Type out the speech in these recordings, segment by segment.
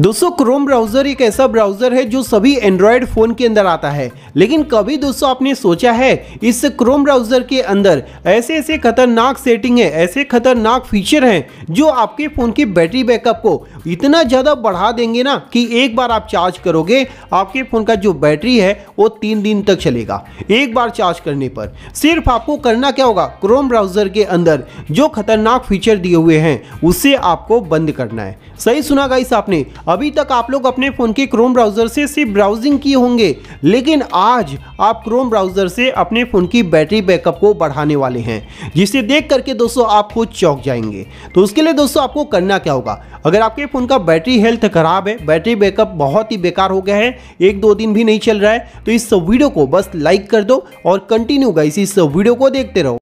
दोस्तों Chrome browser एक ऐसा ब्राउजर है जो सभी एंड्रॉयड फोन के अंदर आता है लेकिन कभी दोस्तों आपने सोचा है इस क्रोम ब्राउजर के अंदर ऐसे ऐसे खतरनाक सेटिंग है ऐसे खतरनाक फीचर हैं जो आपके फ़ोन की बैटरी बैकअप को इतना ज़्यादा बढ़ा देंगे ना कि एक बार आप चार्ज करोगे आपके फ़ोन का जो बैटरी है वो तीन दिन तक चलेगा एक बार चार्ज करने पर सिर्फ आपको करना क्या होगा क्रोम ब्राउजर के अंदर जो खतरनाक फीचर दिए हुए हैं उसे आपको बंद करना है सही सुना गाइस आपने अभी तक आप लोग अपने फ़ोन के क्रोम ब्राउज़र से सिर्फ ब्राउजिंग किए होंगे लेकिन आज आप क्रोम ब्राउज़र से अपने फ़ोन की बैटरी बैकअप को बढ़ाने वाले हैं जिसे देख करके दोस्तों आप खुद चौंक जाएंगे तो उसके लिए दोस्तों आपको करना क्या होगा अगर आपके फ़ोन का बैटरी हेल्थ ख़राब है बैटरी बैकअप बहुत ही बेकार हो गया है एक दो दिन भी नहीं चल रहा है तो इस वीडियो को बस लाइक कर दो और कंटिन्यू गाइस इस वीडियो को देखते रहो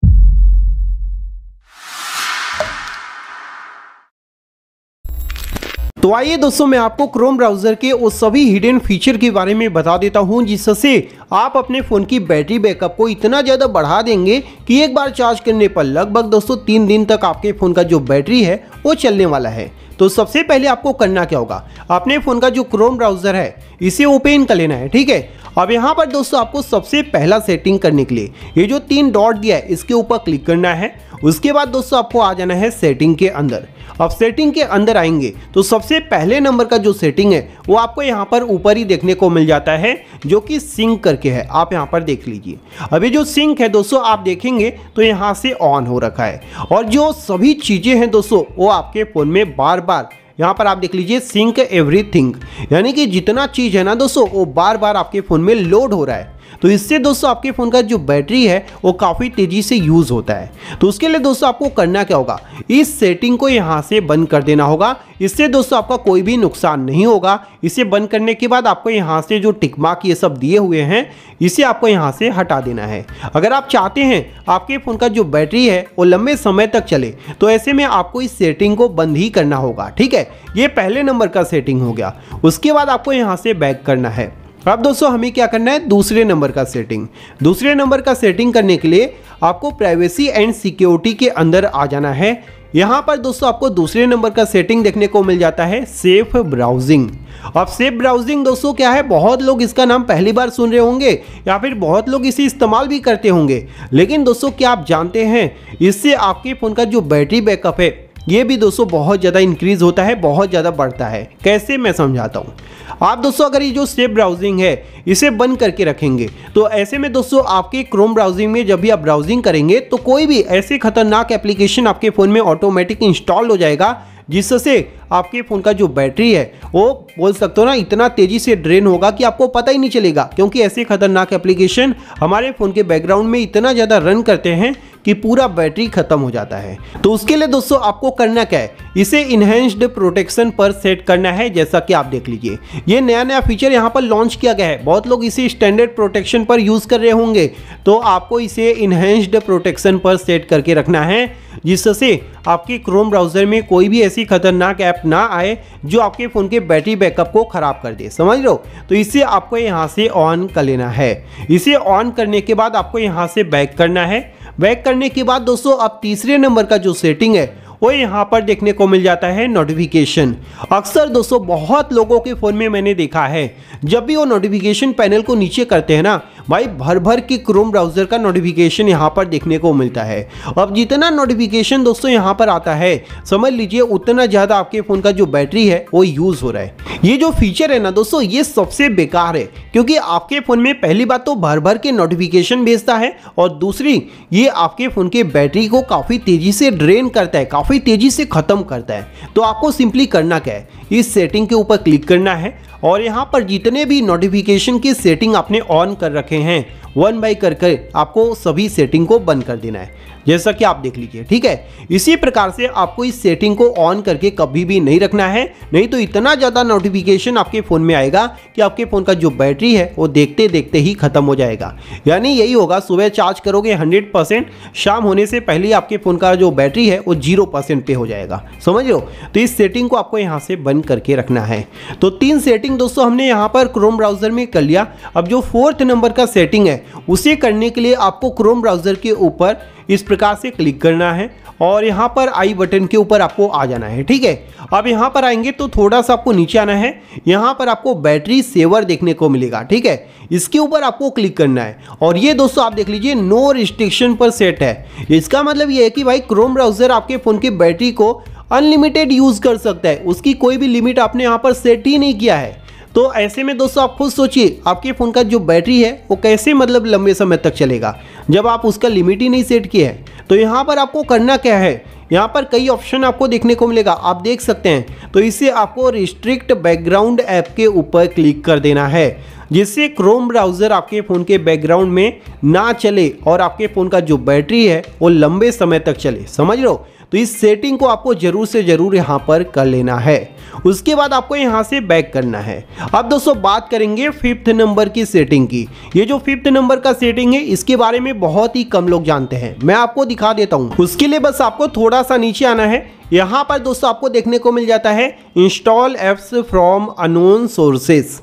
तो आइए दोस्तों मैं आपको क्रोम ब्राउज़र के उस सभी हिडन फीचर के बारे में बता देता हूं जिससे आप अपने फ़ोन की बैटरी बैकअप को इतना ज़्यादा बढ़ा देंगे कि एक बार चार्ज करने पर लगभग दोस्तों तीन दिन तक आपके फ़ोन का जो बैटरी है वो चलने वाला है तो सबसे पहले आपको करना क्या होगा अपने फ़ोन का जो क्रोम ब्राउज़र है इसे ओपन कर लेना है ठीक है अब यहाँ पर दोस्तों आपको सबसे पहला सेटिंग करने के लिए ये जो तीन डॉट दिया है इसके ऊपर क्लिक करना है उसके बाद दोस्तों आपको आ जाना है सेटिंग के अंदर अब सेटिंग के अंदर आएंगे तो सबसे पहले नंबर का जो सेटिंग है वो आपको यहाँ पर ऊपर ही देखने को मिल जाता है जो कि सिंक करके है आप यहाँ पर देख लीजिए अभी जो सिंक है दोस्तों आप देखेंगे तो यहाँ से ऑन हो रखा है और जो सभी चीज़ें हैं दोस्तों वो आपके फ़ोन में बार बार यहाँ पर आप देख लीजिए सिंक एवरीथिंग यानी कि जितना चीज़ है ना दोस्तों वो बार बार आपके फ़ोन में लोड हो रहा है तो इससे दोस्तों आपके फ़ोन का जो बैटरी है वो काफ़ी तेज़ी से यूज़ होता है तो उसके लिए दोस्तों आपको करना क्या होगा इस सेटिंग को यहाँ से बंद कर देना होगा इससे दोस्तों आपका कोई भी नुकसान नहीं होगा इसे बंद करने के बाद आपको यहाँ से जो टिकमाक ये सब दिए हुए हैं इसे आपको यहाँ से हटा देना है अगर आप चाहते हैं आपके फ़ोन का जो बैटरी है वो लंबे समय तक चले तो ऐसे में आपको इस सेटिंग को बंद ही करना होगा ठीक है ये पहले नंबर का सेटिंग हो गया उसके बाद आपको यहाँ से बैक करना है अब दोस्तों हमें क्या करना है दूसरे नंबर का सेटिंग दूसरे नंबर का सेटिंग करने के लिए आपको प्राइवेसी एंड सिक्योरिटी के अंदर आ जाना है यहाँ पर दोस्तों आपको दूसरे नंबर का सेटिंग देखने को मिल जाता है सेफ ब्राउजिंग अब सेफ ब्राउजिंग दोस्तों क्या है बहुत लोग इसका नाम पहली बार सुन रहे होंगे या फिर बहुत लोग इसे इस्तेमाल भी करते होंगे लेकिन दोस्तों क्या आप जानते हैं इससे आपके फ़ोन का जो बैटरी बैकअप है ये भी दोस्तों बहुत ज़्यादा इंक्रीज़ होता है बहुत ज़्यादा बढ़ता है कैसे मैं समझाता हूँ आप दोस्तों अगर ये जो सेफ ब्राउजिंग है इसे बंद करके रखेंगे तो ऐसे में दोस्तों आपके क्रोम ब्राउजिंग में जब भी आप ब्राउजिंग करेंगे तो कोई भी ऐसे खतरनाक एप्लीकेशन आपके फ़ोन में ऑटोमेटिक इंस्टॉल हो जाएगा जिससे आपके फ़ोन का जो बैटरी है वो बोल सकते हो ना इतना तेज़ी से ड्रेन होगा कि आपको पता ही नहीं चलेगा क्योंकि ऐसे खतरनाक एप्लीकेशन हमारे फ़ोन के बैकग्राउंड में इतना ज़्यादा रन करते हैं कि पूरा बैटरी खत्म हो जाता है तो उसके लिए दोस्तों आपको करना क्या है इसे इनहेंस्ड प्रोटेक्शन पर सेट करना है जैसा कि आप देख लीजिए ये नया नया फीचर यहाँ पर लॉन्च किया गया है बहुत लोग इसे स्टैंडर्ड प्रोटेक्शन पर यूज़ कर रहे होंगे तो आपको इसे इन्हेंस्ड प्रोटेक्शन पर सेट करके रखना है जिससे आपके क्रोम ब्राउज़र में कोई भी ऐसी खतरनाक ऐप ना आए जो आपके फ़ोन के बैटरी बैकअप को ख़राब कर दे समझ लो तो इसे आपको यहाँ से ऑन कर लेना है इसे ऑन करने के बाद आपको यहाँ से बैक करना है बैक करने के बाद दोस्तों अब तीसरे नंबर का जो सेटिंग है वो यहाँ पर देखने को मिल जाता है नोटिफिकेशन अक्सर दोस्तों बहुत लोगों के फ़ोन में मैंने देखा है जब भी वो नोटिफिकेशन पैनल को नीचे करते हैं ना भाई भर भर के क्रोम ब्राउज़र का नोटिफिकेशन यहाँ पर देखने को मिलता है अब जितना नोटिफिकेशन दोस्तों यहाँ पर आता है समझ लीजिए उतना ज़्यादा आपके फ़ोन का जो बैटरी है वो यूज़ हो रहा है ये जो फीचर है ना दोस्तों ये सबसे बेकार है क्योंकि आपके फ़ोन में पहली बात तो भर भर के नोटिफिकेशन भेजता है और दूसरी ये आपके फ़ोन के बैटरी को काफ़ी तेज़ी से ड्रेन करता है काफ़ी तेज़ी से ख़त्म करता है तो आपको सिंपली करना क्या है इस सेटिंग के ऊपर क्लिक करना है और यहाँ पर जितने भी नोटिफिकेशन की सेटिंग आपने ऑन कर रखे हैं वन बाई कर कर आपको सभी सेटिंग को बंद कर देना है जैसा कि आप देख लीजिए ठीक है इसी प्रकार से आपको इस सेटिंग को ऑन करके कभी भी नहीं रखना है नहीं तो इतना ज़्यादा नोटिफिकेशन आपके फ़ोन में आएगा कि आपके फ़ोन का जो बैटरी है वो देखते देखते ही ख़त्म हो जाएगा यानी यही होगा सुबह चार्ज करोगे हंड्रेड परसेंट शाम होने से पहले आपके फ़ोन का जो बैटरी है वो जीरो परसेंट पे हो जाएगा समझ लो तो इस सेटिंग को आपको यहाँ से बंद करके रखना है तो तीन सेटिंग दोस्तों हमने यहाँ पर क्रोम ब्राउज़र में कर लिया अब जो फोर्थ नंबर का सेटिंग है उसे करने के लिए आपको क्रोम ब्राउज़र के ऊपर इस प्रकार से क्लिक करना है और यहाँ पर आई बटन के ऊपर आपको आ जाना है ठीक है अब यहाँ पर आएंगे तो थोड़ा सा आपको नीचे आना है यहाँ पर आपको बैटरी सेवर देखने को मिलेगा ठीक है इसके ऊपर आपको क्लिक करना है और ये दोस्तों आप देख लीजिए नो रिस्ट्रिक्शन पर सेट है इसका मतलब ये है कि भाई क्रोम ब्राउज़र आपके फ़ोन की बैटरी को अनलिमिटेड यूज़ कर सकता है उसकी कोई भी लिमिट आपने यहाँ पर सेट ही नहीं किया है तो ऐसे में दोस्तों आप खुद सोचिए आपके फ़ोन का जो बैटरी है वो कैसे मतलब लंबे समय तक चलेगा जब आप उसका लिमिट ही नहीं सेट किया है तो यहाँ पर आपको करना क्या है यहाँ पर कई ऑप्शन आपको देखने को मिलेगा आप देख सकते हैं तो इसे आपको रिस्ट्रिक्ट बैकग्राउंड ऐप के ऊपर क्लिक कर देना है जिससे क्रोम ब्राउज़र आपके फ़ोन के बैकग्राउंड में ना चले और आपके फ़ोन का जो बैटरी है वो लंबे समय तक चले समझ लो तो इस सेटिंग को आपको ज़रूर से ज़रूर यहाँ पर कर लेना है उसके बाद आपको यहाँ से बैक करना है अब दोस्तों बात करेंगे फिफ्थ नंबर की सेटिंग की ये जो फिफ्थ नंबर का सेटिंग है इसके बारे में बहुत ही कम लोग जानते हैं मैं आपको दिखा देता हूँ उसके लिए बस आपको थोड़ा सा नीचे आना है यहाँ पर दोस्तों आपको देखने को मिल जाता है install apps from unknown sources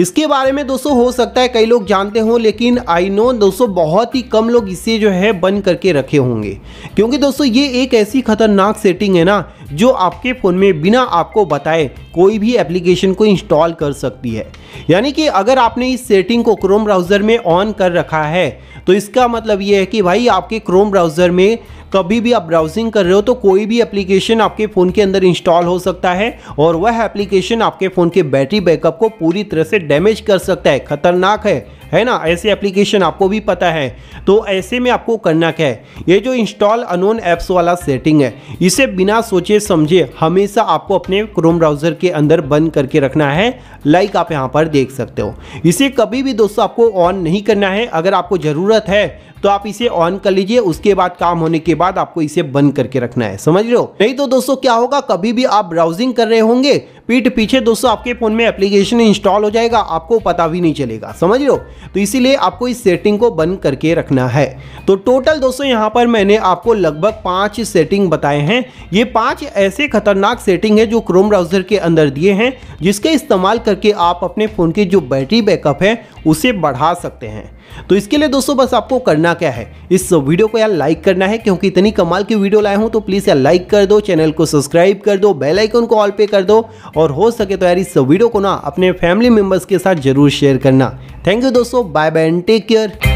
इसके बारे में दोस्तों हो सकता है कई लोग जानते हों लेकिन आई नो दोस्तों बहुत ही कम लोग इसे जो है बंद करके रखे होंगे क्योंकि दोस्तों ये एक ऐसी खतरनाक सेटिंग है ना जो आपके फ़ोन में बिना आपको बताए कोई भी एप्लीकेशन को इंस्टॉल कर सकती है यानी कि अगर आपने इस सेटिंग को क्रोम ब्राउज़र में ऑन कर रखा है तो इसका मतलब ये है कि भाई आपके क्रोम ब्राउज़र में कभी भी आप ब्राउजिंग कर रहे हो तो कोई भी एप्लीकेशन आपके फ़ोन के अंदर इंस्टॉल हो सकता है और वह एप्लीकेशन आपके फ़ोन के बैटरी बैकअप को पूरी तरह से डैमेज कर सकता है खतरनाक है है ना ऐसे एप्लीकेशन आपको भी पता है तो ऐसे में आपको करना क्या है ये जो इंस्टॉल अनोन ऐप्स वाला सेटिंग है इसे बिना सोचे समझे हमेशा आपको अपने क्रोम ब्राउज़र के अंदर बंद करके रखना है लाइक आप यहाँ पर देख सकते हो इसे कभी भी दोस्तों आपको ऑन नहीं करना है अगर आपको ज़रूरत है तो आप इसे ऑन कर लीजिए उसके बाद काम होने के बाद आपको इसे बंद करके रखना है समझ रहे हो नहीं तो दोस्तों क्या होगा कभी भी आप ब्राउजिंग कर रहे होंगे पीठ पीछे दोस्तों आपके फ़ोन में एप्लीकेशन इंस्टॉल हो जाएगा आपको पता भी नहीं चलेगा समझ लो तो इसीलिए आपको इस सेटिंग को बंद करके रखना है तो टोटल दोस्तों यहाँ पर मैंने आपको लगभग पाँच सेटिंग बताए हैं ये पाँच ऐसे खतरनाक सेटिंग है जो क्रोम ब्राउज़र के अंदर दिए हैं जिसके इस्तेमाल करके आप अपने फ़ोन की जो बैटरी बैकअप है उसे बढ़ा सकते हैं तो इसके लिए दोस्तों बस आपको करना क्या है इस वीडियो को यार लाइक करना है क्योंकि इतनी कमाल की वीडियो लाए हूँ तो प्लीज़ यार लाइक कर दो चैनल को सब्सक्राइब कर दो बेलाइकन को ऑल पे कर दो और हो सके तो यार इस वीडियो को ना अपने फैमिली मेम्बर्स के साथ जरूर शेयर करना थैंक यू दोस्तों bye bye and take care